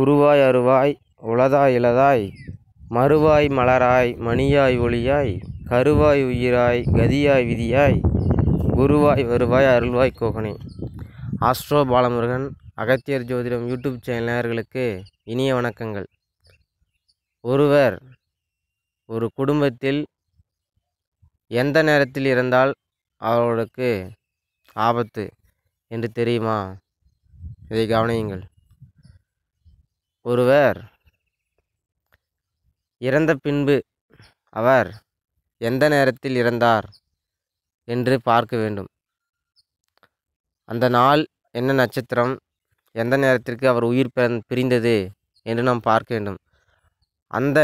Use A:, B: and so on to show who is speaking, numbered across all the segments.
A: உருவாய் அருவாய் உளதாய் இளதாய் மறுவாய் மலராய் மணியாய் ஒளியாய் கருவாய் உயிராய் கதியாய் விதியாய் குருவாய் வருவாய் அருள்வாய் கோகனே ஆஸ்ட்ரோ பாலமுருகன் அகத்தியர் ஜோதிடம் யூடியூப் சேனலர்களுக்கு இனிய வணக்கங்கள் ஒருவர் ஒரு குடும்பத்தில் எந்த நேரத்தில் இருந்தால் அவர்களுக்கு ஆபத்து என்று தெரியுமா இதை கவனியுங்கள் ஒருவர் இறந்த பின்பு அவர் எந்த நேரத்தில் இறந்தார் என்று பார்க்க வேண்டும் அந்த நாள் என்ன நட்சத்திரம் எந்த நேரத்திற்கு அவர் உயிர் பிரிந்தது என்று நாம் பார்க்க வேண்டும் அந்த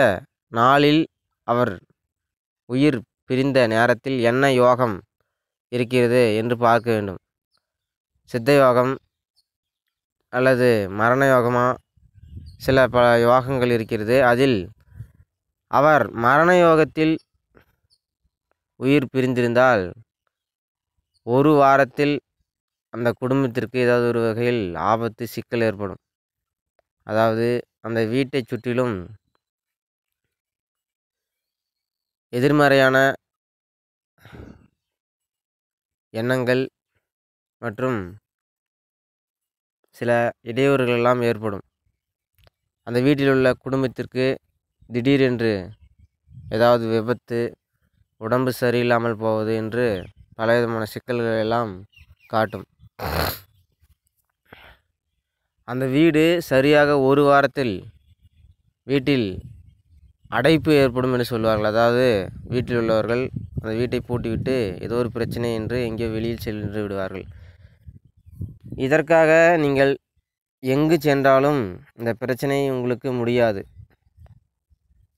A: நாளில் அவர் உயிர் பிரிந்த நேரத்தில் என்ன யோகம் இருக்கிறது என்று பார்க்க வேண்டும் சித்த யோகம் அல்லது மரண யோகமா சில பல யோகங்கள் இருக்கிறது அதில் அவர் மரண யோகத்தில் உயிர் பிரிந்திருந்தால் ஒரு வாரத்தில் அந்த குடும்பத்திற்கு ஏதாவது ஒரு வகையில் ஆபத்து சிக்கல் ஏற்படும் அதாவது அந்த வீட்டை சுற்றிலும் எதிர்மறையான எண்ணங்கள் மற்றும் சில இடையூறுகள் எல்லாம் ஏற்படும் அந்த வீட்டில் உள்ள குடும்பத்திற்கு திடீரென்று ஏதாவது விபத்து உடம்பு சரியில்லாமல் போவது என்று பலவிதமான சிக்கல்கள் எல்லாம் காட்டும் அந்த வீடு சரியாக ஒரு வாரத்தில் வீட்டில் அடைப்பு ஏற்படும் என்று சொல்லுவார்கள் அதாவது வீட்டில் உள்ளவர்கள் அந்த வீட்டை பூட்டிவிட்டு ஏதோ ஒரு பிரச்சனை என்று எங்கேயோ வெளியில் சென்று விடுவார்கள் இதற்காக நீங்கள் எங்கு சென்றாலும் இந்த பிரச்சனை உங்களுக்கு முடியாது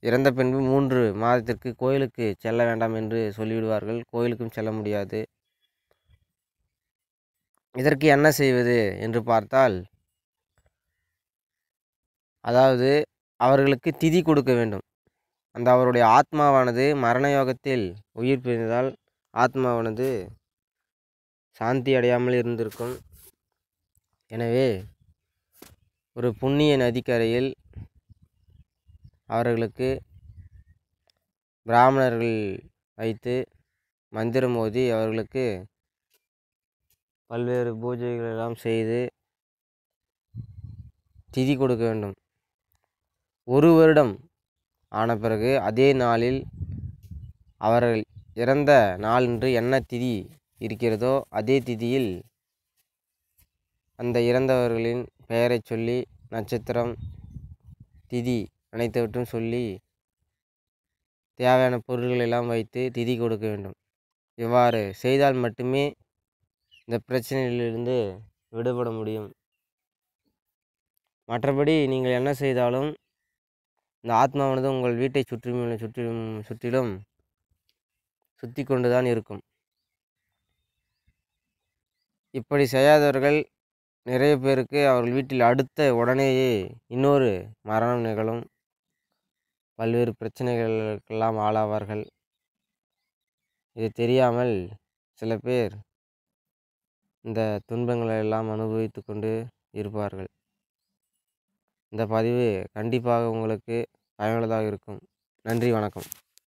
A: இறந்த பின்பு மூன்று மாதத்திற்கு கோயிலுக்கு செல்ல வேண்டாம் என்று சொல்லிவிடுவார்கள் கோயிலுக்கும் செல்ல முடியாது இதற்கு என்ன செய்வது என்று பார்த்தால் அதாவது அவர்களுக்கு திதி கொடுக்க வேண்டும் அந்த அவருடைய ஆத்மாவானது மரண யோகத்தில் உயிர் பிரிந்ததால் ஆத்மாவானது சாந்தி அடையாமல் இருந்திருக்கும் எனவே ஒரு புண்ணிய நதிக்கரையில் அவர்களுக்கு பிராமணர்கள் வைத்து மந்திரம் ஓதி அவர்களுக்கு பல்வேறு பூஜைகள் எல்லாம் செய்து திதி கொடுக்க வேண்டும் ஒரு வருடம் ஆன பிறகு அதே நாளில் அவர்கள் இறந்த நாளன்று என்ன திதி இருக்கிறதோ அதே திதியில் அந்த இறந்தவர்களின் பெயரை சொல்லி நட்சத்திரம் திதி அனைத்தவற்றும் சொல்லி தேவையான பொருள்கள் எல்லாம் வைத்து திதி கொடுக்க வேண்டும் இவ்வாறு செய்தால் மட்டுமே இந்த பிரச்சனையிலிருந்து விடுபட முடியும் மற்றபடி நீங்கள் என்ன செய்தாலும் இந்த ஆத்மாவானது உங்கள் வீட்டை சுற்றி சுற்றிலும் சுற்றிலும் சுற்றி கொண்டு தான் இருக்கும் இப்படி செய்யாதவர்கள் நிறைய பேருக்கு அவர்கள் வீட்டில் அடுத்த உடனேயே இன்னொரு மரணம் நிகழும் பல்வேறு பிரச்சனைகளுக்கெல்லாம் ஆளாவார்கள் இது தெரியாமல் சில பேர் இந்த துன்பங்களை எல்லாம் அனுபவித்து கொண்டு இருப்பார்கள் இந்த பதிவு கண்டிப்பாக உங்களுக்கு பயனுள்ளதாக இருக்கும் நன்றி வணக்கம்